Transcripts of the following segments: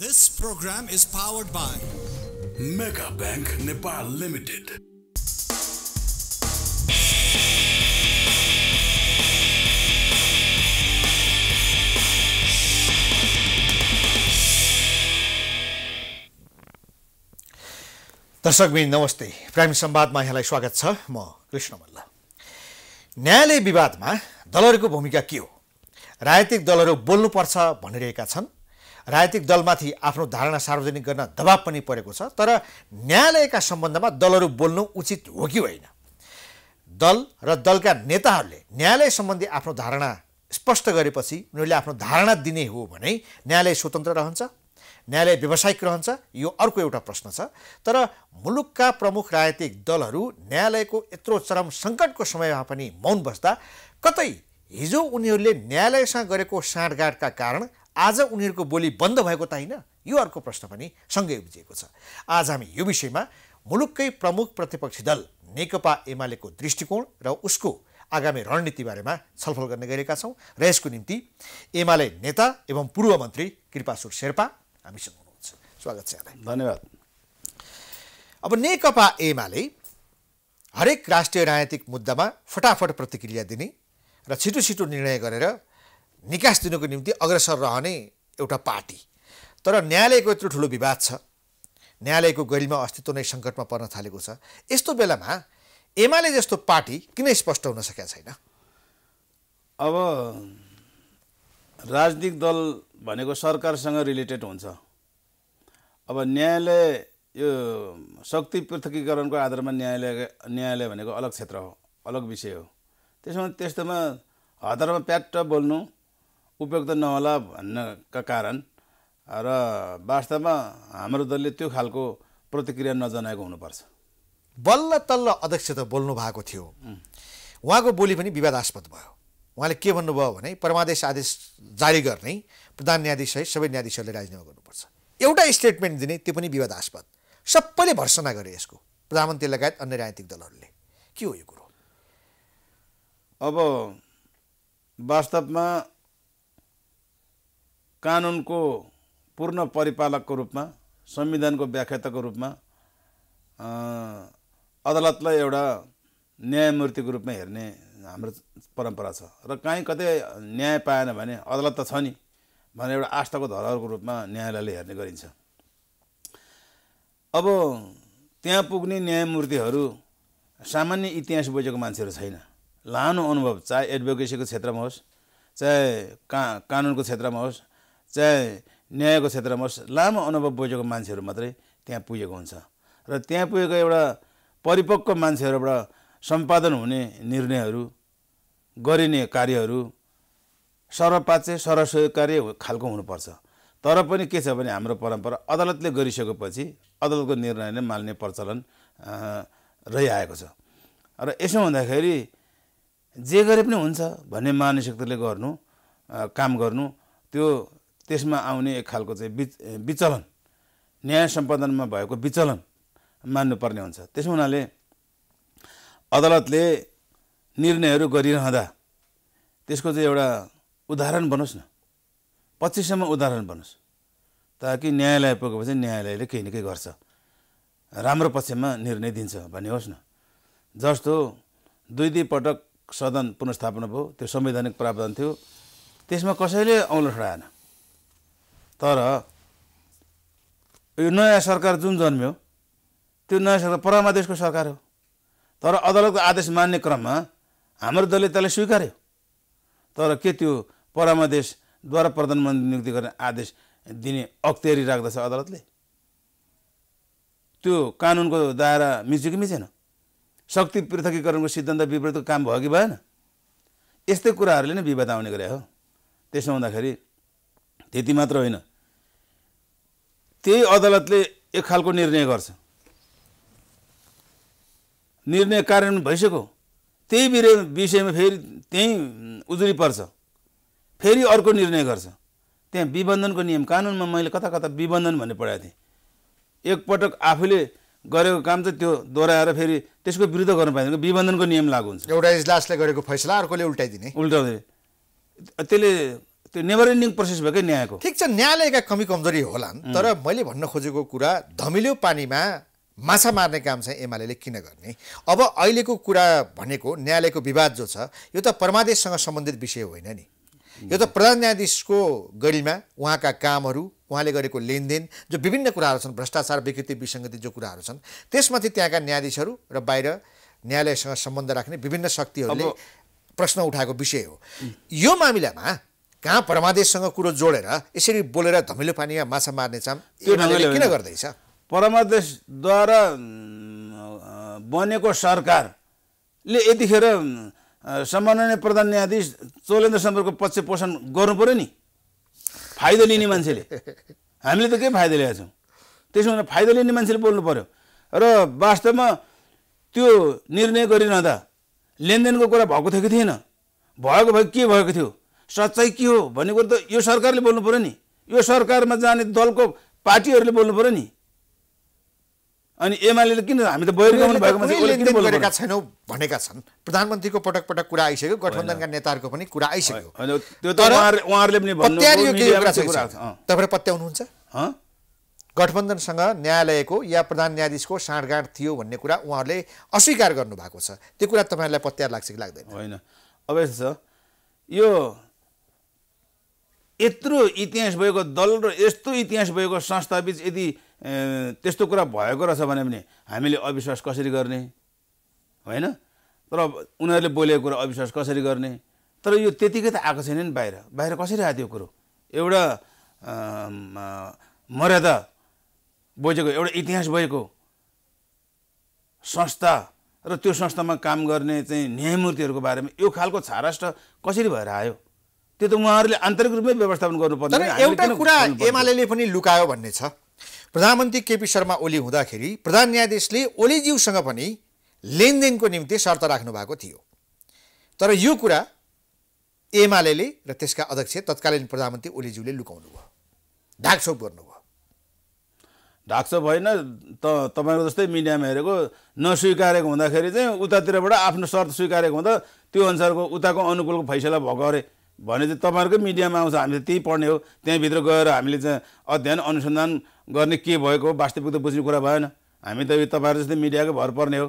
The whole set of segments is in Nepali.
This program is powered by Mega Bank Nepal Limited. दर्शकबिन नमस्ते प्राइम संवादमा यहाँलाई स्वागत छ म कृष्ण मल्ल न्यायालय विवादमा दलहरूको भूमिका के हो राजनीतिक दलहरू बोल्नुपर्छ भनिरहेका छन् राजनीतिक दलमाथि आफ्नो धारणा सार्वजनिक गर्न दबाब पनि परेको छ तर न्यायालयका सम्बन्धमा दलहरू बोल्नु उचित हो कि होइन दल र दलका नेताहरूले न्यायालय सम्बन्धी आफ्नो धारणा स्पष्ट गरेपछि उनीहरूले आफ्नो धारणा दिने हो भने न्यायालय स्वतन्त्र रहन्छ न्यायालय व्यावसायिक रहन्छ यो अर्को एउटा प्रश्न छ तर मुलुकका प्रमुख राजनीतिक दलहरू न्यायालयको यत्रो चरम सङ्कटको समयमा पनि मौन बस्दा कतै हिजो उनीहरूले न्यायालयसँग गरेको साँठगाँठका कारण आज उनीहरूको बोली बन्द भएको त होइन यो अर्को प्रश्न पनि सँगै उब्जिएको छ आज हामी यो विषयमा मुलुककै प्रमुख प्रतिपक्षी दल नेकपा एमालेको दृष्टिकोण र उसको आगामी रणनीति बारेमा छलफल गर्ने गरेका छौँ र यसको निम्ति एमाले नेता एवं पूर्व मन्त्री कृपासुर शेर्पा हामीसँग हुनुहुन्छ स्वागत छ यहाँलाई धन्यवाद अब नेकपा एमाले हरेक राष्ट्रिय राजनीतिक मुद्दामा फटाफट प्रतिक्रिया दिने र छिटो छिटो निर्णय गरेर निकास दिनको निम्ति अग्रसर रहने एउटा पार्टी तर न्यायालयको यत्रो ठुलो विवाद छ न्यायालयको गरिमा अस्तित्व नै सङ्कटमा पर्न थालेको छ यस्तो बेलामा एमाले जस्तो पार्टी किन स्पष्ट हुन सकेका छैन अब राजनीतिक दल भनेको सरकारसँग रिलेटेड हुन्छ अब न्यायालय यो शक्ति पृथकीकरणको आधारमा न्यायालय न्यायालय भनेको अलग क्षेत्र हो अलग विषय हो त्यसमा त्यस्तोमा हतारमा प्याट्ट बोल्नु उपयुक्त नहोला भन्नका कारण र वास्तवमा हाम्रो दलले त्यो खालको प्रतिक्रिया नजनाएको हुनुपर्छ बल्ल तल्ल अध्यक्ष त बोल्नु भएको थियो उहाँको बोली पनि विवादास्पद भयो उहाँले के भन्नुभयो भने परमादेश आदेश जारी गर्ने प्रधान न्यायाधीशसहित सबै न्यायाधीशहरूले राजीनामा गर्नुपर्छ एउटा स्टेटमेन्ट दिने त्यो पनि विवादास्पद सबैले भर्सना गरे यसको प्रधानमन्त्री लगायत अन्य राजनीतिक दलहरूले के हो यो कुरो अब वास्तवमा कानुनको पूर्ण परिपालकको रूपमा संविधानको व्याख्याताको रूपमा अदालतलाई एउटा न्यायमूर्तिको रूपमा हेर्ने हाम्रो परम्परा छ र काहीँ कतै न्याय पाएन भने अदालत त छ नि भनेर एउटा आस्थाको धरोहरको रूपमा न्यायालयले हेर्ने गरिन्छ अब त्यहाँ पुग्ने न्यायमूर्तिहरू सामान्य इतिहास बुझेको मान्छेहरू छैन लानो अनुभव चाहे एडभोकेसीको क्षेत्रमा होस् चाहे का कानुनको क्षेत्रमा होस् चाहिँ न्यायको क्षेत्रमा लामो अनुभव बुझेको मान्छेहरू मात्रै त्यहाँ पुगेको हुन्छ र त्यहाँ पुगेको एउटा परिपक्व मान्छेहरूबाट सम्पादन हुने निर्णयहरू गरिने कार्यहरू सर्वपाच्य सर्वस्वीकार्य खालको हुनुपर्छ तर पनि के छ भने हाम्रो परम्परा अदालतले गरिसकेपछि अदालतको निर्णय नै मान्ने प्रचलन रहिआएको छ र यसो हुँदाखेरि जे गरे पनि हुन्छ भन्ने मानसिकताले गर्नु काम गर्नु त्यो त्यसमा आउने एक खालको चाहिँ विच विचलन न्याय सम्पादनमा भएको विचलन मान्नुपर्ने हुन्छ त्यसो हुनाले अदालतले निर्णयहरू गरिरहँदा त्यसको चाहिँ एउटा उदाहरण बनोस् न पछिसम्म उदाहरण बनोस् ताकि न्यायालय पुगेपछि न्यायालयले केही न केही गर्छ राम्रो पक्षमा निर्णय दिन्छ भन्ने होस् न जस्तो दुई दुई पटक सदन पुनस्थापना भयो त्यो संवैधानिक प्रावधान थियो त्यसमा कसैले औँलो ठडाएन तर यो नयाँ सरकार जुन जन्म्यो त्यो नयाँ सरकार परमादेशको सरकार हो तर अदालतको आदेश मान्ने क्रममा हाम्रो दलले त्यसलाई स्वीकार्यो तर के त्यो परामादेशद्वारा प्रधानमन्त्री नियुक्ति गर्ने आदेश दिने अख्तियारी राख्दछ अदालतले त्यो कानुनको दायरा मिच्यो कि मिचेन शक्ति पृथकीकरणको सिद्धान्त विपरीतको काम भयो कि भएन यस्तै कुराहरूले नै विवाद आउने गरे हो त्यसो हुँदाखेरि त्यति मात्र होइन त्यही अदालतले एक खालको निर्णय गर्छ निर्णय कार्यान्वयन भइसक्यो त्यही विषयमा फेरि त्यहीँ उजुरी पर्छ फेरि अर्को निर्णय गर्छ त्यहाँ विबन्धनको नियम कानुनमा मैले कता कता विबन्धन भन्ने पढाएको थिएँ एकपटक आफूले गरेको काम चाहिँ त्यो दोहोऱ्याएर फेरि त्यसको विरुद्ध गर्नु पाइँदैन विबन्धनको नियम लागु हुन्छ एउटा इजलासले गरेको फैसला अर्कोले उल्टाइदिने उल्टाउँदै त्यसले त्यो नेभर एन्डिङ प्रोसेस भएकै न्यायको ठिक छ न्यायालयका कमी कमजोरी होला तर मैले भन्न खोजेको कुरा धमिलो पानीमा माछा मार्ने काम चाहिँ एमाले किन गर्ने अब अहिलेको कुरा भनेको न्यायालयको विवाद जो छ यो त परमादेशसँग सम्बन्धित विषय होइन नि यो त प्रधान न्यायाधीशको गरिमा उहाँका कामहरू उहाँले गरेको लेनदेन जो विभिन्न कुराहरू छन् भ्रष्टाचार विकृति विसङ्गति जो कुराहरू छन् त्यसमाथि त्यहाँका न्यायाधीशहरू र बाहिर न्यायालयसँग सम्बन्ध राख्ने विभिन्न शक्तिहरूले प्रश्न उठाएको विषय हो यो मामिलामा कहाँ परमादेशसँग कुरो जोडेर यसरी बोलेर धमिलो पानीमा माछा मार्ने चाम किन गर्दैछ परमादेशद्वारा बनेको सरकारले यतिखेर सम्माननीय प्रधान न्यायाधीश चोलेन्द्र शङ्करको पक्ष पोषण गर्नु पऱ्यो नि फाइदा लिने मान्छेले हामीले त के फाइदा लिएका छौँ त्यसो भने फाइदा लिने मान्छेले बोल्नु पऱ्यो र वास्तवमा त्यो निर्णय गरिरहँदा लेनदेनको कुरा भएको थियो कि थिएन भएको भए के भएको थियो सच्चाइ के हो भन्ने कुरो त यो सरकारले बोल्नु पऱ्यो नि यो सरकारमा जाने दलको पार्टीहरूले बोल्नु पऱ्यो नि अनि एमाले किन हामी त गरेका छैनौँ भनेका छन् प्रधानमन्त्रीको पटक पटक कुरा आइसक्यो गठबन्धनका नेताहरूको पनि कुरा आइसक्यो तपाईँ पत्याउनुहुन्छ गठबन्धनसँग न्यायालयको या प्रधान न्यायाधीशको साँडगाँड थियो भन्ने कुरा उहाँहरूले अस्वीकार गर्नुभएको छ त्यो कुरा तपाईँहरूलाई पत्यार लाग्छ कि लाग्दैन होइन अब यस्तो छ यो यत्रो इतिहास भएको दल र यस्तो इतिहास भएको संस्थाबिच यदि त्यस्तो कुरा भएको रहेछ भने हामीले अविश्वास कसरी गर्ने होइन तर उनीहरूले बोलेको कुरा अविश्वास कसरी गर्ने तर यो त्यतिकै त आएको छैन नि बाहिर बाहिर कसरी आयो त्यो कुरो एउटा मर्यादा बोजेको एउटा इतिहास भएको संस्था र त्यो संस्थामा काम गर्ने चाहिँ न्यायमूर्तिहरूको बारेमा यो खालको छाराष्ट कसरी भएर आयो त्यो त उहाँहरूले आन्तरिक रूपमै व्यवस्थापन गर्नुपर्छ एउटा कुरा एमाले पनि लुकायो भन्ने छ प्रधानमन्त्री केपी शर्मा ओली हुँदाखेरि प्रधान न्यायाधीशले ओलीज्यूसँग पनि लेनदेनको निम्ति शर्त राख्नु भएको थियो तर यो कुरा एमाले र त्यसका अध्यक्ष तत्कालीन प्रधानमन्त्री ओलीज्यूले लुकाउनु भयो ढाकछोप गर्नुभयो ढाकछोप होइन त तपाईँको जस्तै मिडियामा हेरेको नस्वीकारेको हुँदाखेरि चाहिँ उतातिरबाट आफ्नो शर्त स्वीकारेको हुँदा त्यो अनुसारको उताको अनुकूलको फैसला भएको अरे भने चाहिँ तपाईँहरूकै मिडियामा आउँछ हामीले त्यही पढ्ने हो त्यहीँभित्र गएर हामीले चाहिँ अध्ययन अनुसन्धान गर्ने के भएको वास्तविकता बुझ्ने कुरा भएन हामी त तपाईँहरू जस्तै मिडियाको भर पर्ने हो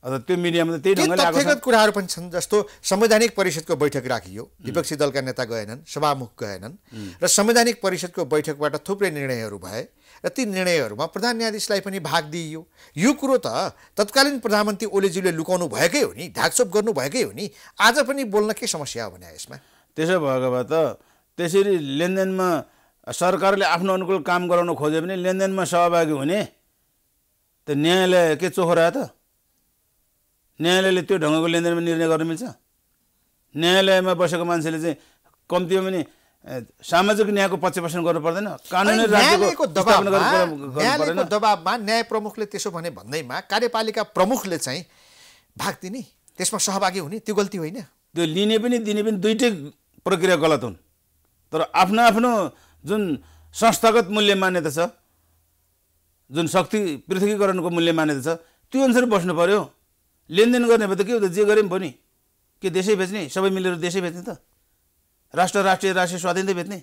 अन्त त्यो मिडियामा त त्यही ढङ्गले कुराहरू पनि छन् जस्तो संवैधानिक परिषदको बैठक राखियो विपक्षी दलका नेता गएनन् सभामुख गएनन् र संवैधानिक परिषदको बैठकबाट थुप्रै निर्णयहरू भए र ती निर्णयहरूमा प्रधान न्यायाधीशलाई पनि भाग दिइयो यो कुरो त तत्कालीन प्रधानमन्त्री ओलीज्यूले लुकाउनु भएकै हो नि ढाकछोप गर्नु भएकै हो नि आज पनि बोल्न के समस्या हो भने यसमा त्यसो भएको भए त त्यसरी लेनदेनमा सरकारले आफ्नो अनुकूल काम गराउन खोज्यो भने लेनदेनमा सहभागी हुने त न्यायालय के चोखो त न्यायालयले त्यो ढङ्गको लेनदेनमा निर्णय गर्नु मिल्छ न्यायालयमा बसेको मान्छेले चाहिँ कम्तीमा पनि सामाजिक न्यायको पक्षपोषण गर्नु पर्दैन कानुनी दबाबमा न्याय प्रमुखले त्यसो भने भन्दैमा कार्यपालिका प्रमुखले चाहिँ भाग दिने त्यसमा सहभागी हुने त्यो गल्ती होइन त्यो लिने पनि दिने पनि दुइटै प्रक्रिया गलत हुन् तर आफ्नो आफ्नो जुन संस्थागत मूल्य मान्यता छ जुन शक्ति पृथकीकरणको मूल्य मान्यता छ त्यो अनुसार बस्नु पऱ्यो लेनदेन गर्ने भए त के हो त जे गरे पनि भयो नि के देशै बेच्ने सबै मिलेर देशै बेच्ने त राष्ट्र राष्ट्रिय राष्ट्रिय स्वाधीनता बेच्ने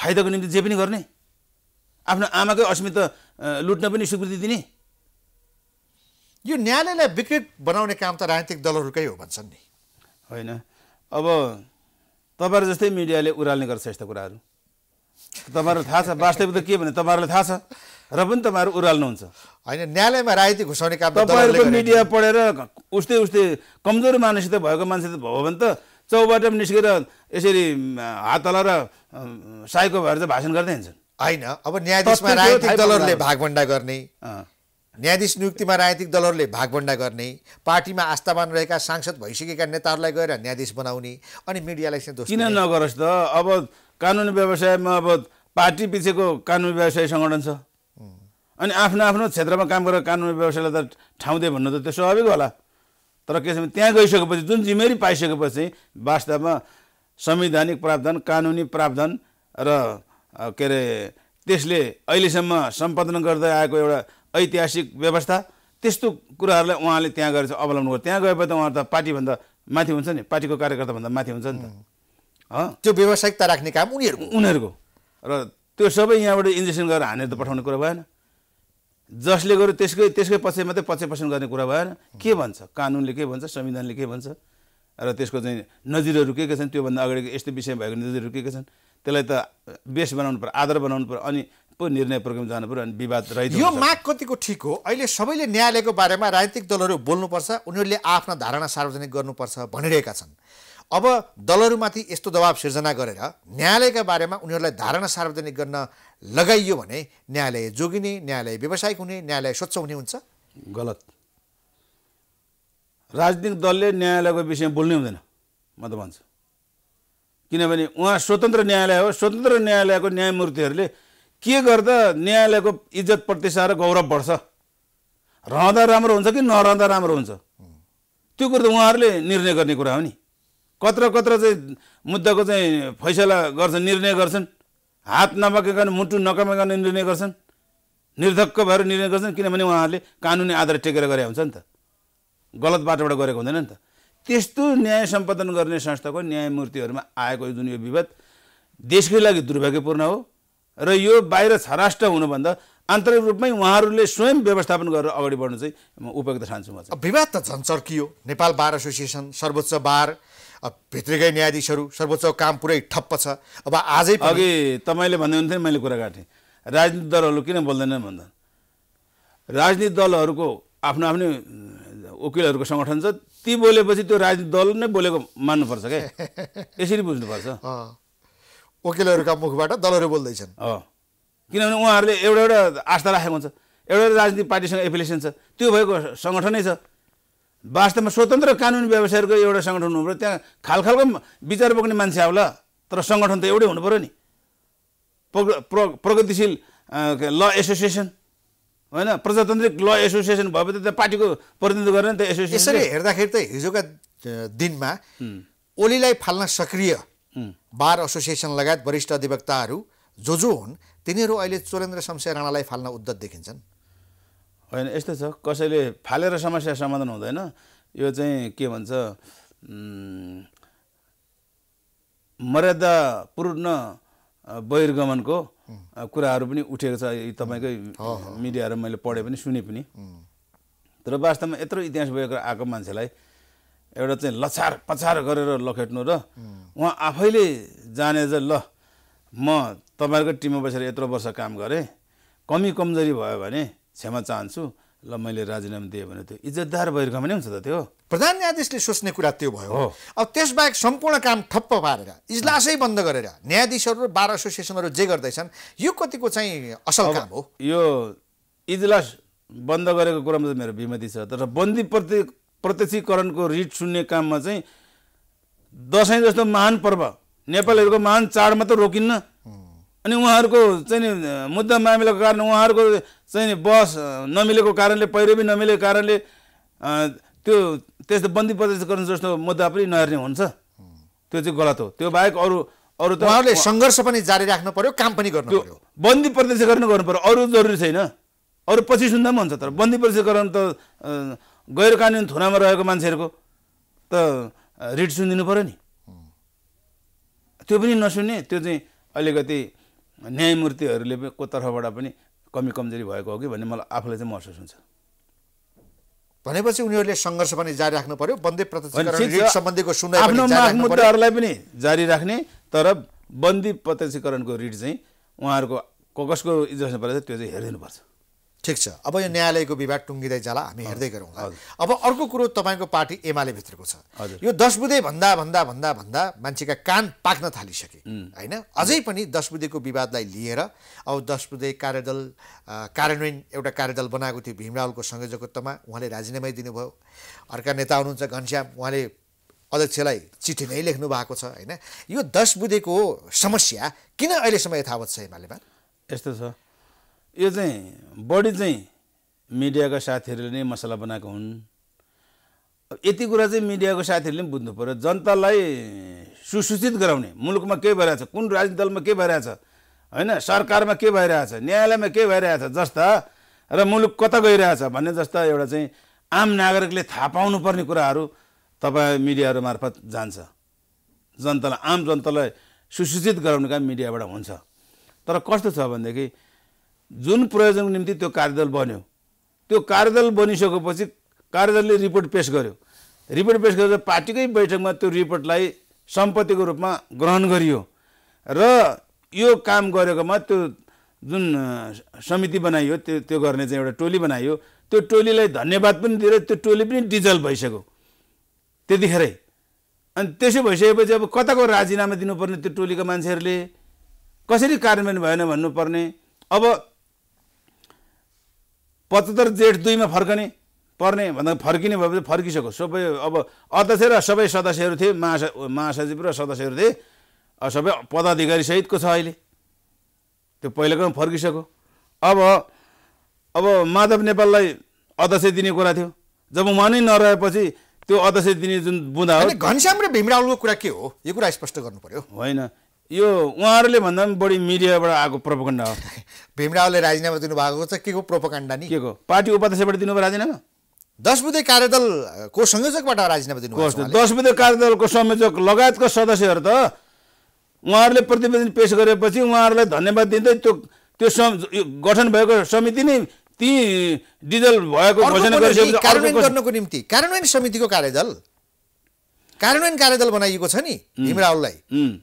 फाइदाको निम्ति जे पनि गर्ने आफ्नो आमाकै अस्मिता लुट्न पनि स्वीकृति दिने यो न्यायालयलाई विकृत बनाउने काम त राजनीतिक दलहरूकै हो भन्छन् नि होइन अब तपाईँहरू जस्तै मिडियाले उराल्ने गर्छ यस्ता कुराहरू तपाईँहरूलाई थाहा छ वास्तविकता के भने तपाईँहरूलाई थाहा छ र पनि तपाईँहरू उराल्नुहुन्छ होइन न्यायालयमा राजनीति घुसाउने काम तपाईँहरूको मिडिया पढेर उस्तै उस्तै कमजोर मानसित भएको मान्छे त भयो भने त चौबाट पनि निस्केर यसरी हात हलाएर साइको भएर चाहिँ भाषण गर्दै हिँड्छन् होइन अब न्यायाधीशमा राजनीतिक दलहरूले भागभन्डा गर्ने न्यायाधीश नियुक्तिमा राजनीतिक दलहरूले भागभन्डा गर्ने पार्टीमा आस्थावान रहेका सांसद भइसकेका नेताहरूलाई गएर न्यायाधीश बनाउने अनि मिडियालाई चाहिँ किन नगरोस् त अब कानुन व्यवसायमा अब पार्टी पछिको कानुन व्यवसाय सङ्गठन छ अनि आफ्नो आफ्नो क्षेत्रमा काम गरेर कानुन व्यवसायलाई त ठाउँ दियो भन्नु त त्यो स्वाभाविक होला तर के छ भने त्यहाँ गइसकेपछि जुन जिम्मेवारी पाइसकेपछि वास्तवमा संवैधानिक प्रावधान कानुनी प्रावधान र के अरे त्यसले अहिलेसम्म सम्पादन गर्दै आएको एउटा ऐतिहासिक व्यवस्था त्यस्तो कुराहरूलाई उहाँले त्यहाँ गएर चाहिँ अवलम्बन गर्छ त्यहाँ गएपछि त उहाँहरू त पार्टीभन्दा माथि हुन्छ नि पार्टीको कार्यकर्ताभन्दा माथि हुन्छ नि त त्यो व्यावसायिकता राख्ने काम उनीहरूको उनीहरूको र त्यो सबै यहाँबाट इन्जेक्सन गरेर हानेर त पठाउने कुरा भएन जसले गर्यो त्यसकै त्यसकै पछि मात्रै पछि पसन गर्ने कुरा भएन के भन्छ कानुनले के भन्छ संविधानले के भन्छ र त्यसको चाहिँ नजिरहरू के के छन् त्योभन्दा अगाडि यस्तो विषयमा भएको नजिरहरू के के छन् त्यसलाई त बेस बनाउनु पर्यो आधार बनाउनु पर्यो अनि पो निर्णय प्रक्रियामा जानु पर्यो अनि विवाद रहित यो माग कतिको ठिक हो अहिले सबैले न्यायालयको बारेमा राजनीतिक दलहरू बोल्नुपर्छ उनीहरूले आफ्ना धारणा सार्वजनिक गर्नुपर्छ भनिरहेका छन् अब दलहरूमाथि यस्तो दबाब सिर्जना गरेर न्यायालयका बारेमा उनीहरूलाई धारणा सार्वजनिक गर्न लगाइयो भने न्यायालय जोगिने न्यायालय व्यावसायिक हुने न्यायालय स्वच्छ हुने हुन्छ गलत राजनीतिक दलले न्यायालयको विषयमा बोल्नै हुँदैन म त भन्छु किनभने उहाँ स्वतन्त्र न्यायालय हो स्वतन्त्र न्यायालयको न्यायमूर्तिहरूले के गर्दा न्यायालयको इज्जत प्रतिष्ठा र गौरव बढ्छ रहँदा राम्रो हुन्छ कि नरहँदा राम्रो हुन्छ त्यो कुरो त उहाँहरूले निर्णय गर्ने कुरा हो नि कत्र कत्र चाहिँ मुद्दाको चाहिँ फैसला गर्छन् निर्णय गर्छन् हात नपाकेका मुटु नकमाएका निर्णय गर्छन् निर्धक्क भएर निर्णय गर्छन् किनभने उहाँहरूले कानुनी आधार टेकेर गरे हुन्छ नि त गलत बाटोबाट गरेको हुँदैन नि त त्यस्तो न्याय सम्पादन गर्ने संस्थाको न्यायमूर्तिहरूमा आएको जुन यो विवाद देशकै लागि दुर्भाग्यपूर्ण हो र यो बाहिर छराष्ट्र हुनुभन्दा आन्तरिक रूपमै उहाँहरूले स्वयं व्यवस्थापन गरेर अगाडि बढ्नु चाहिँ म उपयुक्त ठान्छु म विवाद त झन् चर्कियो नेपाल बार एसोसिएसन सर्वोच्च बार भित्रकै न्यायाधीशहरू सर्वोच्च काम पुरै ठप्प छ अब आजै अघि तपाईँले भन्नुहुन्थ्यो नि मैले कुरा काटेँ राजनीतिक दलहरू किन बोल्दैनन् भन्दा राजनीतिक दलहरूको आफ्नो आफ्नो वकिलहरूको सङ्गठन छ ती बोलेपछि त्यो राजनीतिक दल नै बोलेको मान्नुपर्छ क्या यसरी बुझ्नुपर्छ वकिलहरूका मुखबाट दलहरू बोल्दैछन् किनभने उहाँहरूले एउटा एउटा आस्था राखेको हुन्छ एउटा एउटा राजनीतिक पार्टीसँग एफिलिएसन छ त्यो भएको सङ्गठनै छ वास्तवमा स्वतन्त्र कानुन व्यवसायहरूको एउटा सङ्गठन हुनु पऱ्यो त्यहाँ खालखालको विचार बोक्ने मान्छे आउला तर सङ्गठन त एउटै हुनु पऱ्यो नि प्र प्रगतिशील ल एसोसिएसन होइन प्रजातान्त्रिक ल एसोसिएसन भए त पार्टीको प्रतिनिधित्व नि त एसोसिएसन यसरी हेर्दाखेरि त हिजोका दिनमा ओलीलाई फाल्न सक्रिय बार एसोसिएसन लगायत वरिष्ठ अधिवक्ताहरू जो जो हुन् तिनीहरू अहिले चोरेन्द्र शमशेर राणालाई फाल्न उद्धत देखिन्छन् होइन यस्तो छ कसैले फालेर समस्या समाधान हुँदैन यो चाहिँ के भन्छ पूर्ण बहिर्गमनको कुराहरू पनि उठेको छ तपाईँकै मिडियाहरू मैले पढेँ पनि सुने पनि तर वास्तवमा यत्रो इतिहास बोकेर आएको मान्छेलाई एउटा चाहिँ लछार पछार गरेर लखेट्नु र उहाँ आफैले जाने चाहिँ ल म तपाईँहरूको टिममा बसेर यत्रो वर्ष काम गरेँ कमी कमजोरी भयो भने क्षमा चाहन्छु ल मैले राजीनामा दिएँ भने त्यो इज्जतदार नै हुन्छ त त्यो प्रधान न्यायाधीशले सोच्ने कुरा त्यो भयो अब त्यसबाहेक सम्पूर्ण काम ठप्प पारेर इजलासै बन्द गरेर न्यायाधीशहरू र बार एसोसिएसनहरू जे गर्दैछन् यो कतिको चाहिँ असल काम हो यो इजलास बन्द गरेको कुरामा त मेरो विमति छ तर बन्दी प्रति प्रत्यक्षीकरणको रिट सुन्ने काममा चाहिँ दसैँ जस्तो महान पर्व नेपालीहरूको महान चाड मात्र रोकिन्न अनि उहाँहरूको चाहिँ नि मुद्दा मामिलाको कारण उहाँहरूको चाहिँ नि बस नमिलेको कारणले पैरवी नमिलेको कारणले त्यो त्यस्तो बन्दी प्रदेश गर्नु जस्तो मुद्दा पनि नहेर्ने हुन्छ त्यो चाहिँ गलत हो त्यो बाहेक अरू अरू त उहाँहरूले सङ्घर्ष पनि जारी राख्नु पऱ्यो काम पनि गर्नु पऱ्यो बन्दी प्रदेश गर्नु गर्नु पर्यो अरू जरुरी छैन अरू पछि सुन्दा पनि हुन्छ तर बन्दी प्रदेश गराउनु त गैर कानुन थुनामा रहेको मान्छेहरूको त रिट सुनिदिनु पऱ्यो नि त्यो पनि नसुन्ने त्यो चाहिँ अलिकति न्यायमूर्तिहरूले को तर्फबाट पनि कमी कमजोरी भएको हो कि भन्ने मलाई आफूलाई चाहिँ महसुस हुन्छ भनेपछि उनीहरूले सङ्घर्ष पनि जारी राख्नु पर्यो बन्दी सम्बन्धीको सुनाइ आफ्नो मुद्दाहरूलाई पनि जारी राख्ने तर बन्दी प्रत्यक्षीकरणको रिट चाहिँ उहाँहरूको कसको इजलासमा परेको त्यो चाहिँ हेरिदिनुपर्छ ठिक छ अब यो न्यायालयको विवाद टुङ्गिँदै जाला हामी हेर्दै गरौँ अब अर्को कुरो तपाईँको पार्टी एमाले भित्रको छ यो दस बुधे भन्दा भन्दा भन्दा भन्दा मान्छेका कान पाक्न थालिसके होइन अझै पनि दस बुधेको विवादलाई लिएर अब दस बुधे कार्यदल कार्यान्वयन एउटा कार्यदल बनाएको थियो भीमरावलको संयोजकत्वमा उहाँले राजीनामै दिनुभयो अर्का नेता हुनुहुन्छ घनश्याम उहाँले अध्यक्षलाई चिठी नै लेख्नु भएको छ होइन यो दस बुधेको समस्या किन अहिलेसम्म यथावत छ एमालेमा यस्तो छ यो चाहिँ बढी चाहिँ मिडियाका साथीहरूले नै मसला बनाएको हुन् यति कुरा चाहिँ मिडियाको साथीहरूले पनि बुझ्नु पऱ्यो जनतालाई सुसूचित गराउने मुलुकमा के भइरहेछ कुन राजनीति दलमा के भइरहेछ होइन सरकारमा के भइरहेछ न्यायालयमा के भइरहेछ जस्ता र मुलुक कता गइरहेछ भन्ने जस्ता एउटा चाहिँ आम नागरिकले थाहा पाउनुपर्ने कुराहरू तपाईँ मिडियाहरू मार्फत जान्छ जनतालाई आम जनतालाई सुसूचित गराउने काम मिडियाबाट हुन्छ तर कस्तो छ भनेदेखि जुन प्रयोजनको निम्ति त्यो कार्यदल बन्यो त्यो कार्यदल बनिसकेपछि कार्यदलले रिपोर्ट पेस गर्यो रिपोर्ट पेस गरेर पार्टीकै बैठकमा त्यो रिपोर्टलाई सम्पत्तिको रूपमा ग्रहण गरियो र यो काम गरेकोमा त्यो जुन समिति बनाइयो त्यो त्यो गर्ने चाहिँ एउटा टोली बनाइयो त्यो टोलीलाई धन्यवाद पनि दिएर त्यो टोली पनि डिजल भइसक्यो त्यतिखेरै अनि त्यसो भइसकेपछि अब कताको राजीनामा दिनुपर्ने त्यो टोलीको मान्छेहरूले कसरी कार्यान्वयन भएन भन्नुपर्ने अब पचहत्तर जेठ दुईमा फर्कने पर्ने भन्दा फर्किने भएपछि फर्किसक्यो सबै अब अध्यक्ष र सबै सदस्यहरू थिए महासा महासचिव र सदस्यहरू थिए सबै पदाधिकारी सहितको छ अहिले त्यो पहिलाकोमा फर्किसक्यो अब अब माधव नेपाललाई अध्यक्ष दिने कुरा थियो जब उहाँ नै नरहेपछि त्यो अध्यक्ष दिने जुन बुँदा हो घनश्याम र भीमरावलको कुरा के हो यो कुरा स्पष्ट गर्नु पर्यो होइन यो उहाँहरूले भन्दा पनि बढी मिडियाबाट आएको प्रोपोकण्डा हो भीमरावले राजीनामा दिनुभएको छ के को प्रोपोकण्डा नि के को पार्टी उपाध्यक्षबाट दिनुभयो राजीनामा दस बुधे कार्यदलको संयोजकबाट राजीनामा दिनुभयो दस बुधे कार्यदलको संयोजक लगायतको सदस्यहरू त उहाँहरूले प्रतिवेदन पेस गरेपछि उहाँहरूलाई धन्यवाद दिँदै त्यो त्यो गठन भएको समिति नै ती डिजल भएको गर्नको निम्ति कार्यान्वयन समितिको कार्यदल कार्यान्वयन कार्यदल बनाइएको छ नि भीमरावललाई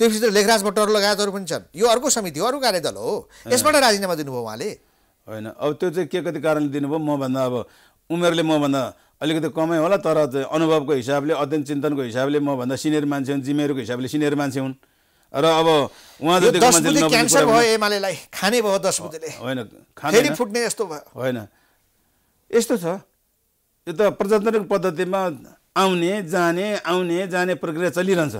त्योपछि त लेखराज भट्टर लगायतहरू पनि छन् यो अर्को समिति हो अर्को कार्यदल हो यसबाट राजीनामा दिनुभयो उहाँले होइन अब त्यो चाहिँ के कति कारणले दिनुभयो मभन्दा अब उमेरले मभन्दा अलिकति कमै होला तर अनुभवको हिसाबले अध्ययन चिन्तनको हिसाबले मभन्दा सिनियर मान्छे हुन् जिमेरको हिसाबले सिनियर मान्छे हुन् र अब उहाँ क्यान्सर भयो एमालेलाई खाने भयो दस होइन फुट्ने यस्तो भयो होइन यस्तो छ यो त प्रजातान्त्रिक पद्धतिमा आउने जाने आउने जाने प्रक्रिया चलिरहन्छ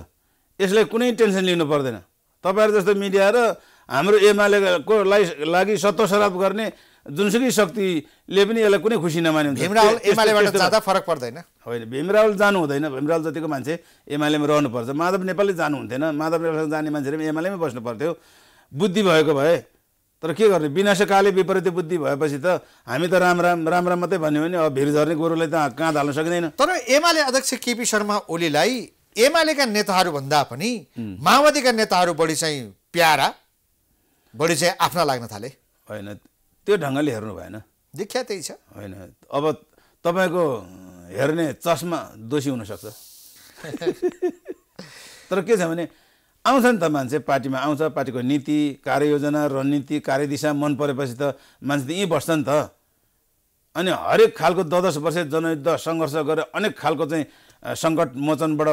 यसलाई कुनै टेन्सन लिनु पर्दैन तपाईँहरू जस्तो मिडिया र हाम्रो एमालेको लागि सराप गर्ने जुनसुकै शक्तिले पनि यसलाई कुनै खुसी नमान्यो फरक पर्दैन होइन भीमरावल जानु हुँदैन भीमरावल जतिको मान्छे एमालेमा रहनुपर्छ माधव नेपालले जानु हुन्थेन माधव नेपालसँग जाने मान्छेले पनि एमालेमै बस्नु पर्थ्यो बुद्धि भएको भए तर के गर्ने विनाशकाले विपरीत बुद्धि भएपछि त हामी त राम राम राम राम मात्रै भन्यो भने अब भिर झर्ने गोरुलाई त कहाँ धाल्न सकिँदैन तर एमाले अध्यक्ष केपी शर्मा ओलीलाई एमालेका भन्दा पनि माओवादीका नेताहरू बढी चाहिँ प्यारा बढी चाहिँ आफ्ना लाग्न थाले होइन त्यो ढङ्गले हेर्नु भएन देखिया त्यही छ होइन अब तपाईँको हेर्ने चस्मा दोषी हुनसक्छ तर के छ भने आउँछ नि त मान्छे पार्टीमा आउँछ पार्टीको नीति कार्ययोजना रणनीति कार्यदिशा मन परेपछि त मान्छे त यहीँ बस्छ नि त अनि हरेक खालको दस दस वर्ष जनयुद्ध सङ्घर्ष गरेर अनेक खालको चाहिँ सङ्कट मोचनबाट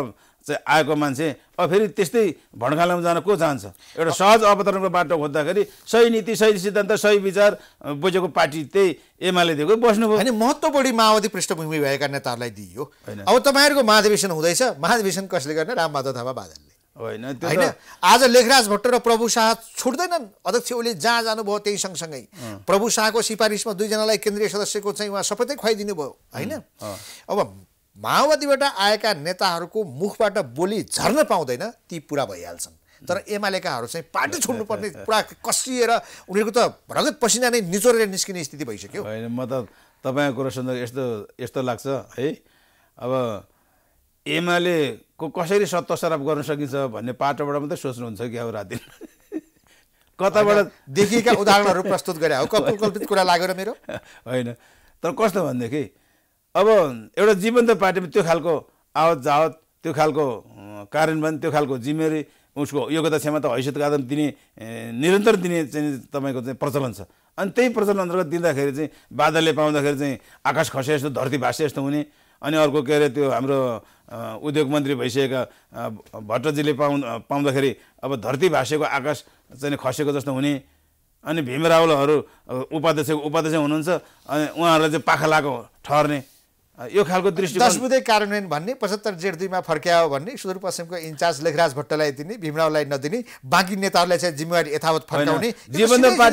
चाहिँ आएको मान्छे अब फेरि त्यस्तै भड्कालामा जान को जान्छ एउटा सहज अवतरणको बाटो खोज्दाखेरि सही नीति सही सिद्धान्त सही विचार बुझेको पार्टी त्यही एमाले दिएको बस्नुभयो भने महत्त्व बढी माओवादी पृष्ठभूमि भएका नेताहरूलाई दिइयो होइन अब तपाईँहरूको महाधिवेशन हुँदैछ महाधिवेशन कसले गर्ने रामबहादुर थापा बादलले होइन होइन आज लेखराज भट्ट र प्रभु शाह छुट्दैनन् अध्यक्ष ओली जहाँ जानुभयो त्यही सँगसँगै प्रभु शाहको सिफारिसमा दुईजनालाई केन्द्रीय सदस्यको चाहिँ उहाँ सबै खुवाइदिनु भयो होइन अब माओवादीबाट आएका नेताहरूको मुखबाट बोली झर्न पाउँदैन ती पुरा भइहाल्छन् तर एमालेकाहरू चाहिँ पार्टी छोड्नुपर्ने पुरा कसिएर उनीहरूको त रगत पसिना नै निचोरेर निस्किने स्थिति भइसक्यो होइन म त तपाईँको कुरो सुन्दा यस्तो यस्तो लाग्छ है अब एमालेको कसरी सराप गर्न सकिन्छ भन्ने पाटोबाट मात्रै सोच्नुहुन्छ कि अब राति कताबाट देखिएका उदाहरणहरू प्रस्तुत गरे हो कल्पित कुरा लाग्यो र मेरो होइन तर कस्तो भनेदेखि अब एउटा जीवन्त पार्टीमा त्यो खालको आवत जावत त्यो खालको कार्यान्वयन त्यो खालको जिम्मेवारी उसको योग्यता क्षमता हैसियत आधारमा दिने निरन्तर दिने चाहिँ तपाईँको चाहिँ प्रचलन छ अनि त्यही प्रचलन अन्तर्गत दिँदाखेरि चाहिँ बादलले पाउँदाखेरि चाहिँ आकाश खसे जस्तो धरती भाषे जस्तो हुने अनि अर्को के अरे त्यो हाम्रो उद्योग मन्त्री भइसकेका भट्टजीले पाउ पाउँदाखेरि अब धरती भाषेको आकाश चाहिँ खसेको जस्तो हुने अनि भीमरावलहरू उपाध्यक्ष उपाध्यक्ष हुनुहुन्छ अनि उहाँहरूलाई चाहिँ पाखा लगाएको ठहर्ने यो खालको दृष्टि दस बुधे कार्यान्वयन भन्ने पचहत्तर जेड दुईमा फर्क्यायो भन्ने सुदूरपश्चिमको इन्चार्ज लेखराज भट्टलाई दिने भीमरावलाई नदिने बाँकी नेताहरूलाई चाहिँ जिम्मेवारी यथावत फर्काउने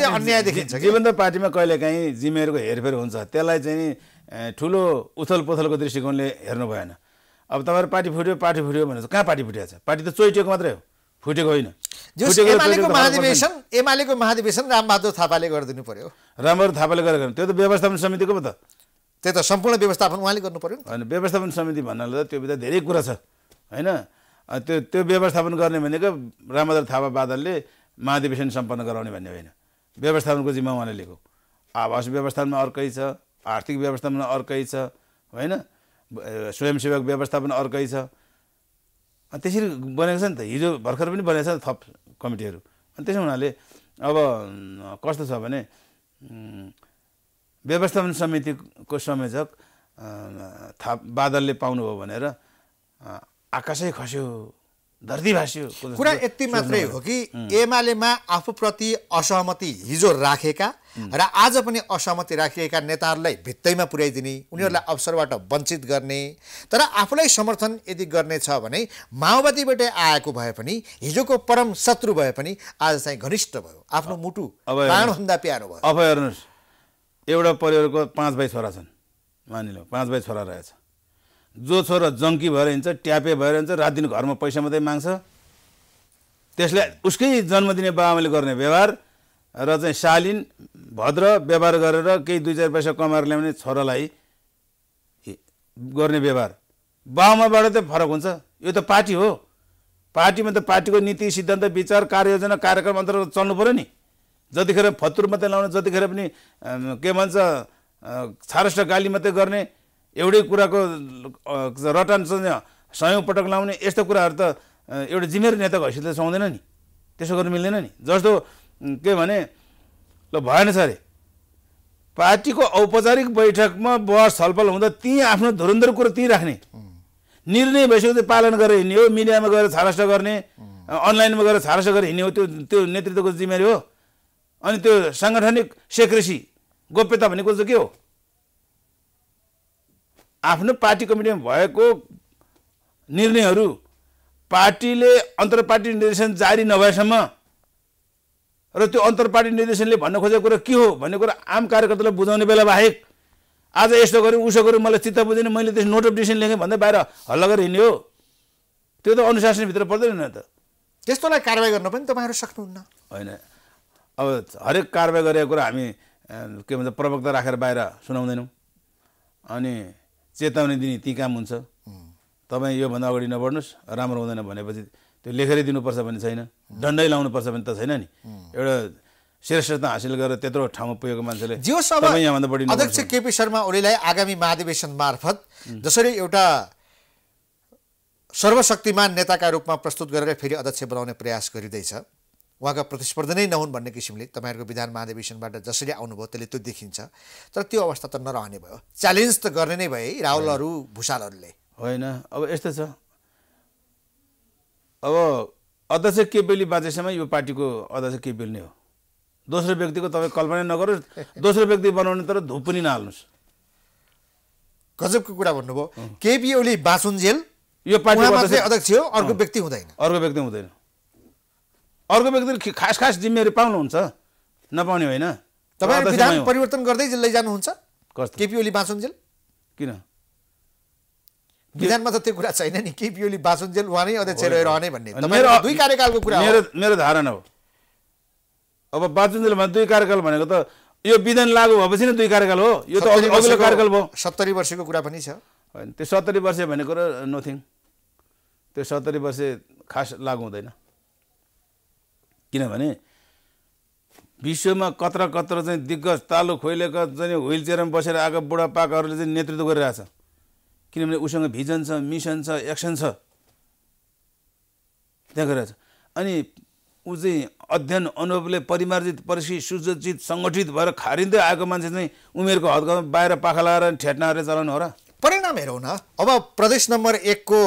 अन्याय देखिन्छ जीवन्त पार्टीमा कहिलेकाहीँ जिम्मेवारीको हेरफेर हुन्छ त्यसलाई चाहिँ ठुलो उथल पुथलको दृष्टिकोणले हेर्नु भएन अब तपाईँहरू पार्टी फुट्यो पार्टी फुट्यो भनेर कहाँ पार्टी फुटिया छ पार्टी त चोइटिएको मात्रै हो फुटेको होइन एमालेको महाधिवेशन एमालेको महाधिवेशन रामबहादुर थापाले गरिदिनु पर्यो रामबहादुर थापाले गरेको त्यो त व्यवस्थापन समितिको पो त त्यही त सम्पूर्ण व्यवस्थापन उहाँले गर्नु पऱ्यो होइन व्यवस्थापन समिति भन्नाले त त्यो बिदा धेरै कुरा छ होइन त्यो त्यो व्यवस्थापन गर्ने भनेको रामदर थापा बादलले महाधिवेशन सम्पन्न गराउने भन्ने होइन व्यवस्थापनको जिम्मा उहाँले लिएको आवास व्यवस्थापनमा अर्कै छ आर्थिक व्यवस्थापनमा अर्कै छ होइन स्वयंसेवक व्यवस्थापन अर्कै छ त्यसरी बनेको छ नि त हिजो भर्खर पनि बनेको छ थप कमिटीहरू अनि त्यसो हुनाले अब कस्तो छ भने व्यवस्थापन समितिको संयोजक थाप बादलले पाउनुभयो भनेर आकाशै खस्यो धरती भास्यो कुरा यति मात्रै हो कि एमालेमा आफूप्रति असहमति हिजो राखेका र आज पनि असहमति राखिएका नेताहरूलाई भित्तैमा पुर्याइदिने उनीहरूलाई अवसरबाट वञ्चित गर्ने तर आफूलाई समर्थन यदि गर्नेछ भने माओवादीबाटै आएको भए पनि हिजोको परम शत्रु भए पनि आज चाहिँ घनिष्ठ भयो आफ्नो मुटु प्राणभन्दा प्यारो भयो अब हेर्नुहोस् एउटा परिवारको पाँच भाइ छोरा छन् मानिलो पाँच भाइ छोरा रहेछ जो छोरा जङ्की भएर हिँड्छ ट्यापे भएर हिँड्छ रात दिन घरमा पैसा मात्रै माग्छ त्यसले उसकै जन्म दिने गर्ने व्यवहार र चाहिँ शालीन भद्र व्यवहार गरेर केही दुई चार पैसा कमाएर ल्याउने छोरालाई गर्ने व्यवहार बाबामाबाट त फरक हुन्छ यो त पार्टी हो पार्टीमा त पार्टीको नीति सिद्धान्त विचार कार्ययोजना कार्यक्रम अन्तर्गत चल्नु पऱ्यो नि जतिखेर फतुर मात्रै लाउने जतिखेर पनि के भन्छ छारष्ट गाली मात्रै गर्ने एउटै कुराको रटानसँग सयौँ पटक लाउने यस्तो कुराहरू त एउटा जिम्मेवारी नेताको हैसियतले सुहाउँदैन नि त्यसो गर्नु मिल्दैन नि जस्तो के भने ल भएन छ अरे पार्टीको औपचारिक बैठकमा बहस छलफल हुँदा ती आफ्नो धुरन्धर कुरो ती राख्ने निर्णय भइसक्यो पालन गरेर हिँड्ने हो मिडियामा गएर छारष्ट गर्ने अनलाइनमा गएर छारष्ट गरेर हिँड्ने हो त्यो त्यो नेतृत्वको जिम्मेवारी हो अनि त्यो साङ्गठनिक सेक्रेसी गोप्यता भनेको चाहिँ के हो आफ्नो पार्टी कमिटीमा भएको निर्णयहरू पार्टीले अन्तर पार्टी निर्देशन जारी नभएसम्म र त्यो अन्तर पार्टी निर्देशनले भन्न खोजेको कुरा के हो भन्ने कुरा आम कार्यकर्तालाई बुझाउने बेला बाहेक आज यस्तो गऱ्यो उसो गऱ्यो मलाई चित्त बुझेन मैले त्यस नोट अफ डिसिसन लेखेँ भन्दै बाहिर हल्ला गरेर हिँड्ने त्यो त अनुशासनभित्र पर्दैन त त्यस्तोलाई कारवाही गर्न पनि तपाईँहरू सक्नुहुन्न होइन अब हरेक कारवाही गरेको कुरा हामी के भन्छ प्रवक्ता राखेर बाहिर सुनाउँदैनौँ अनि चेतावनी दिने ती काम हुन्छ तपाईँ योभन्दा अगाडि नबढ्नुहोस् राम्रो हुँदैन भनेपछि त्यो लेखेरै दिनुपर्छ भन्ने छैन डन्डै लाउनुपर्छ भने त छैन नि एउटा श्रेष्ठता हासिल गरेर त्यत्रो ठाउँमा पुगेको मान्छेले यहाँभन्दा बढी अध्यक्ष केपी शर्मा ओलीलाई आगामी महाधिवेशन मार्फत जसरी एउटा सर्वशक्तिमान नेताका रूपमा प्रस्तुत गरेर फेरि अध्यक्ष बनाउने प्रयास गरिँदैछ उहाँका प्रतिस्पर्धा नै नहुन् भन्ने किसिमले तपाईँहरूको विधान महाधिवेशनबाट जसरी आउनुभयो त्यसले त्यो देखिन्छ तर त्यो अवस्था त नरहने भयो च्यालेन्ज त गर्ने नै भए राहुलहरू भुषालहरूले होइन अब यस्तो छ अब अध्यक्ष केपेली बाँचेसम्म यो पार्टीको अध्यक्ष केपेल नै हो दोस्रो व्यक्तिको तपाईँ कल्पना नगरोस् दोस्रो व्यक्ति बनाउने तर धुप पनि नहाल्नुहोस् गजबको कुरा भन्नुभयो केपी ओली बासुन्जेल यो पार्टी अध्यक्ष हो अर्को व्यक्ति हुँदैन अर्को व्यक्ति हुँदैन अर्को व्यक्तिले खास खास जिम्मेवारी पाउनुहुन्छ नपाउने होइन तपाईँ विधान परिवर्तन गर्दै लैजानुहुन्छ केपी ओली बाँचुन्जेल किन विधानमा त त्यो कुरा छैन नि केपी ओली बाँचुन्जेल उहाँ नै अध्यक्ष रहने भन्ने मेरो दुई कार्यकालको कुरा मेरो मेरो धारणा हो अब भने दुई कार्यकाल भनेको त यो विधान लागू भएपछि नै दुई कार्यकाल हो यो त अघिल्लो कार्यकाल भयो सत्तरी वर्षको कुरा पनि छ होइन त्यो सत्तरी वर्ष भनेको र नथिङ त्यो सत्तरी वर्ष खास लागु हुँदैन किनभने विश्वमा कत्र कत्र चाहिँ दिग्गज तालु खोइलेका चाहिँ व्हिल चेयरमा बसेर आएको बुढापाकाहरूले चाहिँ नेतृत्व गरिरहेछ किनभने उसँग भिजन छ मिसन छ एक्सन छ त्यहाँ गरिरहेछ अनि ऊ चाहिँ अध्ययन अनुभवले परिमार्जित परिषि सुसज्जित सङ्गठित भएर खारिँदै आएको मान्छे चाहिँ उमेरको हदमा बाहिर पाखा लगाएर ठेट्नाहरूले चलाउनु हो र परिणाम हेरौँ न अब प्रदेश नम्बर एकको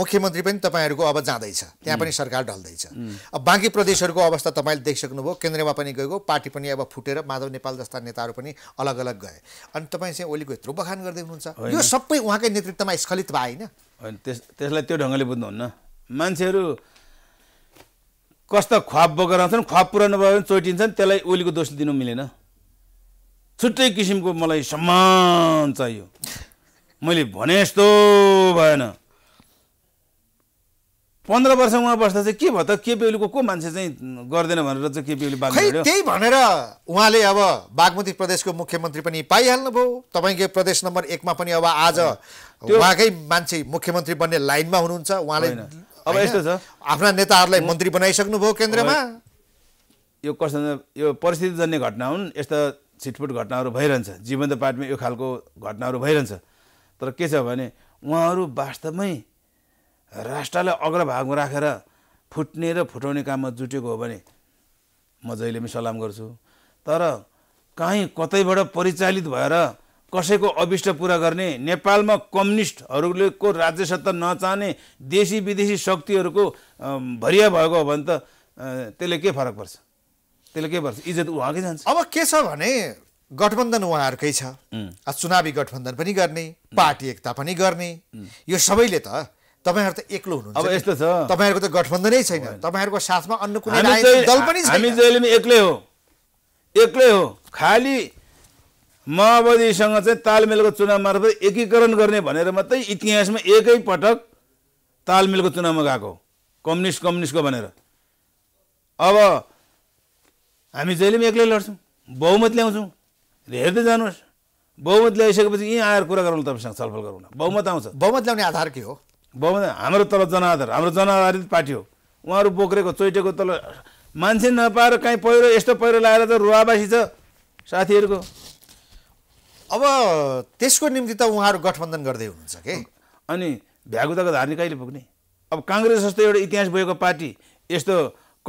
मुख्यमन्त्री पनि तपाईँहरूको अब जाँदैछ त्यहाँ पनि सरकार ढल्दैछ अब बाँकी प्रदेशहरूको अवस्था तपाईँले देखिसक्नुभयो केन्द्रमा पनि गएको पार्टी पनि अब फुटेर माधव नेपाल जस्ता नेताहरू पनि अलग अलग गए अनि तपाईँ चाहिँ ओलीको यत्रो बखान गर्दै हुनुहुन्छ यो सबै उहाँकै नेतृत्वमा स्खलित भए होइन त्यस त्यसलाई त्यो ढङ्गले बुझ्नुहुन्न मान्छेहरू कस्ता ख्वाब बोकेर आउँछन् ख्वाब पुरा नभए पनि चोटिन्छन् त्यसलाई ओलीको दोष दिनु मिलेन छुट्टै किसिमको मलाई सम्मान चाहियो मैले भने यस्तो भएन पन्ध्र वर्ष उहाँ बस्दा चाहिँ के भयो त केपिओलीको को मान्छे चाहिँ गर्दैन भनेर चाहिँ केपिओली त्यही भनेर उहाँले अब बागमती प्रदेशको मुख्यमन्त्री पनि पाइहाल्नुभयो तपाईँको प्रदेश नम्बर एकमा पनि अब आज उहाँकै मान्छे मुख्यमन्त्री बन्ने लाइनमा हुनुहुन्छ उहाँले अब यस्तो छ आफ्ना नेताहरूलाई मन्त्री बनाइसक्नुभयो केन्द्रमा यो कस्तो यो परिस्थितिजन्य घटना हुन् यस्ता छिटफुट घटनाहरू भइरहन्छ जीवन्त पार्टीमा यो खालको घटनाहरू भइरहन्छ तर के छ भने उहाँहरू वास्तवमै राष्ट्रलाई अग्रभागमा राखेर फुट्ने र फुटाउने काममा जुटेको हो भने म जहिले पनि सलाम गर्छु तर कहीँ कतैबाट परिचालित भएर कसैको अविष्ट पुरा गर्ने नेपालमा कम्युनिस्टहरूको राज्य सत्ता नचाहने देशी विदेशी शक्तिहरूको भरिया भएको हो भने त त्यसले के फरक पर्छ त्यसले के पर्छ इज्जत उहाँकै जान्छ अब के छ भने गठबन्धन उहाँहरूकै छ चुनावी गठबन्धन पनि गर्ने पार्टी एकता पनि गर्ने यो सबैले त तपाईँहरू त एक्लो हुनुहुन्छ अब यस्तो छ तपाईँहरूको त गठबन्धनै छैन तपाईँहरूको साथमा अन्य कुनै दल पनि हामी जहिले पनि एक्लै हो एक्लै हो खालि माओवादीसँग चाहिँ तालमेलको चुनाव मार्फत एकीकरण गर्ने भनेर मात्रै इतिहासमा एकै पटक तालमेलको चुनावमा गएको कम्युनिस्ट कम्युनिस्टको भनेर अब हामी जहिले पनि एक्लै लड्छौँ बहुमत ल्याउँछौँ हेर्दै जानुहोस् बहुमत ल्याइसकेपछि यहीँ आएर कुरा गरौँ तपाईँसँग छलफल गरौँ न बहुमत आउँछ बहुमत ल्याउने आधार के हो बहुमत हाम्रो तल जनआधार हाम्रो जनआधारित पार्टी हो उहाँहरू बोक्रेको चोइटेको तल मान्छे नपाएर काहीँ पहिरो यस्तो पहिरो लगाएर त रुवाबासी छ साथीहरूको अब त्यसको निम्ति त उहाँहरू गठबन्धन गर्दै हुनुहुन्छ कि अनि भ्यागुताको धार्ने कहिले पुग्ने अब काङ्ग्रेस जस्तो एउटा इतिहास भएको पार्टी यस्तो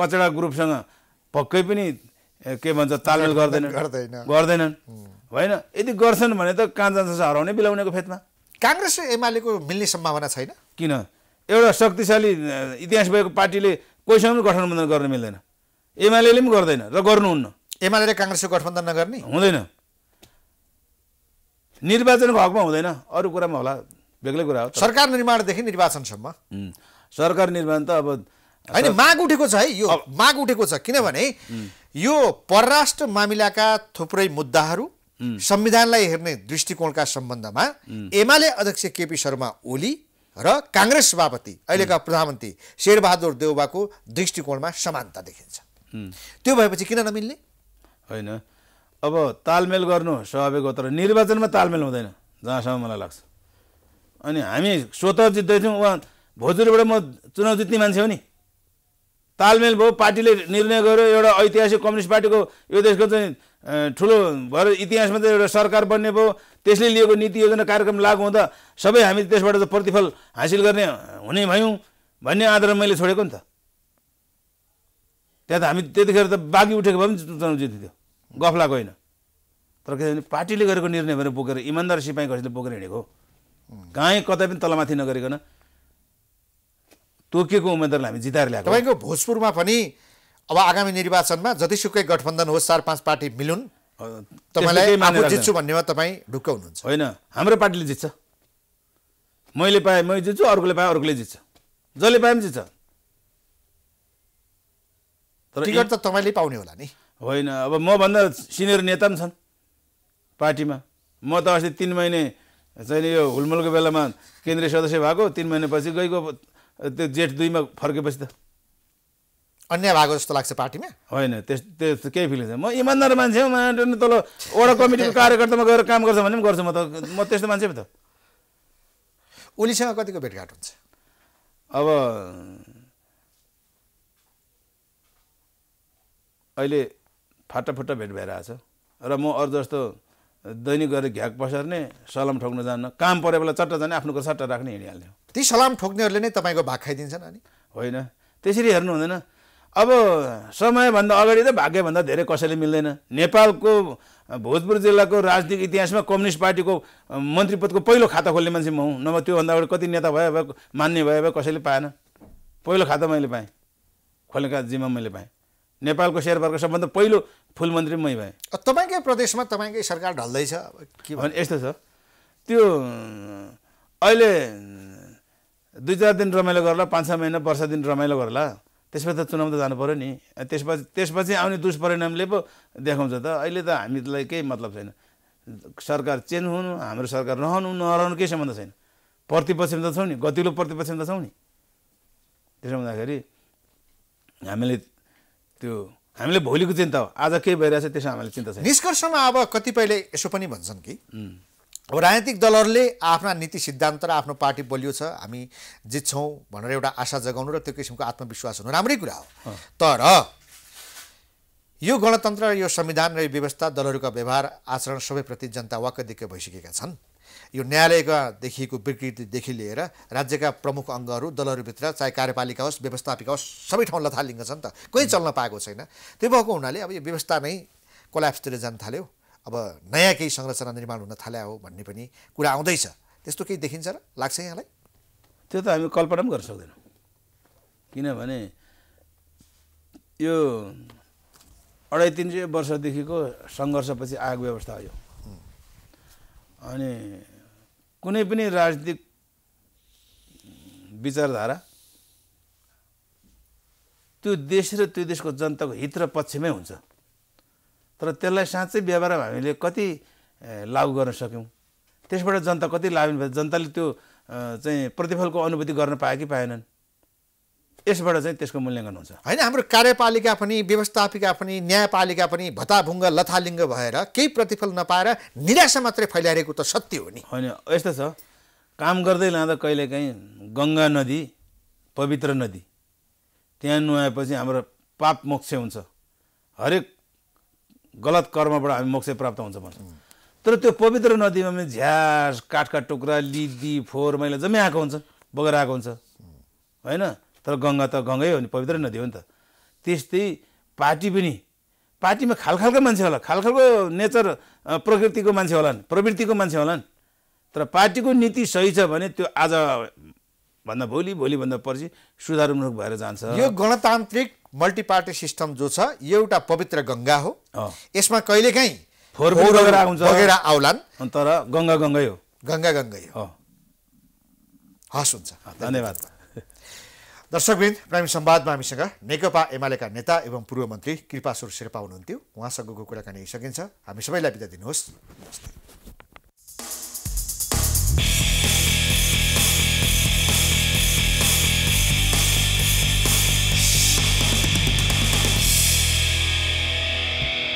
कचडा ग्रुपसँग पक्कै पनि के भन्छ तालमेल गर्दैन गर्दैन गर्दैनन् होइन यदि गर्छन् भने त कहाँ जान्छ हराउने बिलाउनेको फेदमा काङ्ग्रेस र एमालेको मिल्ने सम्भावना छैन किन एउटा शक्तिशाली इतिहास भएको पार्टीले कोहीसँग पनि गठबन्धन गर्न मिल्दैन एमाले पनि गर्दैन र गर्नुहुन्न एमाले र काङ्ग्रेसको गठबन्धन नगर्ने हुँदैन निर्वाचनको हकमा हुँदैन अरू कुरामा होला बेग्लै कुरा हो सरकार निर्माणदेखि निर्वाचनसम्म सरकार निर्माण त अब होइन माग उठेको छ है यो माग उठेको छ किनभने यो परराष्ट्र मामिलाका थुप्रै मुद्दाहरू संविधानलाई हेर्ने दृष्टिकोणका सम्बन्धमा एमाले अध्यक्ष केपी शर्मा ओली र काङ्ग्रेस सभापति अहिलेका प्रधानमन्त्री शेरबहादुर देउबाको दृष्टिकोणमा समानता देखिन्छ त्यो भएपछि किन नमिल्ने होइन अब तालमेल गर्नु स्वाभाविक हो तर निर्वाचनमा तालमेल हुँदैन जहाँसम्म मलाई लाग्छ अनि हामी स्वत जित्दैछौँ उहाँ भोजुरबाट म चुनाव जित्ने मान्छे हो नि तालमेल भयो पार्टीले निर्णय गर्यो एउटा ऐतिहासिक कम्युनिस्ट पार्टीको यो देशको चाहिँ ठुलो भएर इतिहासमा चाहिँ एउटा सरकार बन्ने भयो त्यसले लिएको नीति योजना कार्यक्रम लागू हुँदा सबै हामी त्यसबाट त प्रतिफल हासिल गर्ने हुने भयौँ भन्ने आधारमा मैले छोडेको नि त त्यहाँ त हामी त्यतिखेर त बाँकी उठेको भए पनि चुनाव थियो गफलाको होइन तर के भने पार्टीले गरेको निर्णय भनेर बोकेर इमान्दार सिपाही कसैले बोकेर हिँडेको गाई कतै पनि तलमाथि नगरिकन तोकिएको उम्मेद्वारलाई हामी जिताएर ल्याएको तपाईँको भोजपुरमा पनि अब आगामी निर्वाचनमा जतिसुकै गठबन्धन होस् चार पाँच पार्टी मिलुन् तपाईँलाई जित्छु भन्नेमा तपाईँ ढुक्क हुनुहुन्छ होइन हाम्रो पार्टीले जित्छ मैले पाएँ मैले जित्छु अर्कोले पाएँ अर्कोले जित्छ जसले पाएँ पनि जित्छ तर टिकट त तपाईँले पाउने होला नि होइन अब मभन्दा सिनियर नेता पनि छन् पार्टीमा म त अस्ति तिन महिने चाहिँ यो हुलमुलको बेलामा केन्द्रीय सदस्य भएको तिन महिनापछि गएको त्यो जेठ दुईमा फर्केपछि त अन्याय भएको जस्तो लाग्छ पार्टीमा होइन त्यस त्यस्तो केही फिलिङ छैन म इमान्दार मान्छे हो म तल वडा कमिटीको कार्यकर्तामा गएर काम गर्छ भने पनि गर्छु म त म त्यस्तो मान्छे पो त ओलीसँग कतिको भेटघाट हुन्छ अब अहिले फाटाफुट्टा भेट भइरहेको छ र म अरू जस्तो दैनिक गरेर घ्याक पसार्ने सलाम ठोक्न जान्न काम परे बेला चट्टा जाने आफ्नो घर सट्टा राख्ने हिँडिहाल्ने ती सलाम ठोक्नेहरूले नै तपाईँको भाग खाइदिन्छन् अनि होइन त्यसरी हेर्नु हुँदैन अब समयभन्दा अगाडि त भाग्यभन्दा धेरै कसैले मिल्दैन नेपालको भोजपुर जिल्लाको राजनीतिक इतिहासमा कम्युनिस्ट पार्टीको मन्त्री पदको पहिलो खाता खोल्ने मान्छे म हुँ नभए त्योभन्दा अगाडि कति नेता भए भए मान्ने भयो भए कसैले पाएन पहिलो खाता मैले पाएँ खोलेका जिम्मा मैले पाएँ नेपालको सेयर सबभन्दा पहिलो फुल मन्त्री मै भएँ तपाईँकै प्रदेशमा तपाईँकै सरकार ढल्दैछ के भने यस्तो छ त्यो अहिले दुई चार दिन रमाइलो गर्ला पाँच छ महिना वर्ष दिन रमाइलो गर्ला त्यसपछि त चुनाव त जानु पऱ्यो नि त्यसपछि त्यसपछि आउने दुष्परिणामले पो देखाउँछ त अहिले त हामीलाई केही मतलब छैन सरकार चेन्ज हुनु हाम्रो सरकार रहनु नरहनु केही सम्बन्ध छैन प्रतिपक्षमा त छौँ नि गतिलो प्रतिपक्षमा त छौँ नि त्यसो हुँदाखेरि हामीले त्यो हामीले भोलिको चिन्ता हो आज के छ त्यसमा हामीले चिन्ता छैन निष्कर्षमा अब कतिपयले यसो पनि भन्छन् कि अब राजनीतिक दलहरूले आफ्ना नीति सिद्धान्त र आफ्नो पार्टी बलियो छ हामी जित्छौँ भनेर एउटा आशा जगाउनु र त्यो किसिमको आत्मविश्वास हुनु राम्रै कुरा हो तर यो गणतन्त्र यो संविधान र यो व्यवस्था दलहरूका व्यवहार आचरण सबैप्रति जनता वाक्क दिक्क भइसकेका छन् यो न्यायालयका देखिएको विकृतिदेखि लिएर राज्यका प्रमुख अङ्गहरू दलहरूभित्र चाहे कार्यपालिका होस् व्यवस्थापिका होस् सबै ठाउँ लथालिङ्ग छ नि त कोही चल्न पाएको छैन त्यो भएको हुनाले अब यो व्यवस्था नै कोल्याप्सतिर जान थाल्यो अब नयाँ केही संरचना निर्माण हुन थाल्यो हो भन्ने पनि कुरा आउँदैछ त्यस्तो केही देखिन्छ र लाग्छ यहाँलाई त्यो त हामी कल्पना पनि गर्न सक्दैनौँ किनभने यो अढाई तिन सय वर्षदेखिको सङ्घर्षपछि आएको व्यवस्था हो यो अनि कुनै पनि राजनीतिक विचारधारा त्यो देश र त्यो देशको जनताको हित र पक्षमै हुन्छ तर त्यसलाई साँच्चै व्यवहारमा हामीले कति लागु गर्न सक्यौँ त्यसबाट जनता कति लाभ जनताले त्यो चाहिँ प्रतिफलको अनुभूति गर्न पाए कि पाएनन् यसबाट चाहिँ त्यसको मूल्याङ्कन हुन्छ होइन हाम्रो कार्यपालिका पनि व्यवस्थापिका पनि न्यायपालिका पनि भत्ताभुङ्ग लथालिङ्ग भएर केही प्रतिफल नपाएर निराशा मात्रै फैलाइरहेको त सत्य हो नि होइन यस्तो छ काम गर्दै लाँदा कहिलेकाहीँ गङ्गा नदी पवित्र नदी त्यहाँ नुहाएपछि हाम्रो पाप मोक्ष हुन्छ हरेक गलत कर्मबाट हामी मोक्ष प्राप्त हुन्छ भन्छ तर त्यो पवित्र नदीमा पनि झ्यास काठका टुक्रा लिदी फोहोर मैला जम्मै आएको हुन्छ बगेर आएको हुन्छ होइन तर गङ्गा त गङ्गै हो नि पवित्र नदी हो नि त त्यस्तै पार्टी पनि पार्टीमा खालखालका मान्छे होला खालखालको नेचर प्रकृतिको मान्छे होला नि प्रवृत्तिको मान्छे होलान् तर पार्टीको नीति सही छ भने त्यो आज भन्दा भोलि भोलिभन्दा पर्सि सुधारमुख भएर जान्छ यो गणतान्त्रिक मल्टिपार्टी सिस्टम जो छ यो एउटा पवित्र गङ्गा हो यसमा कहिलेकाहीँ लगेर आउलान् तर गङ्गा गङ्गै हो गङ्गा गङ्गै हो हस् हुन्छ धन्यवाद दर्शकबिन्द प्राइम संवादमा हामीसँग नेकपा एमालेका नेता एवं पूर्व मन्त्री कृपासुर शेर्पा हुनुहुन्थ्यो उहाँसँगको कुराकानी सकिन्छ हामी सबैलाई बिदा दिनुहोस् नमस्ते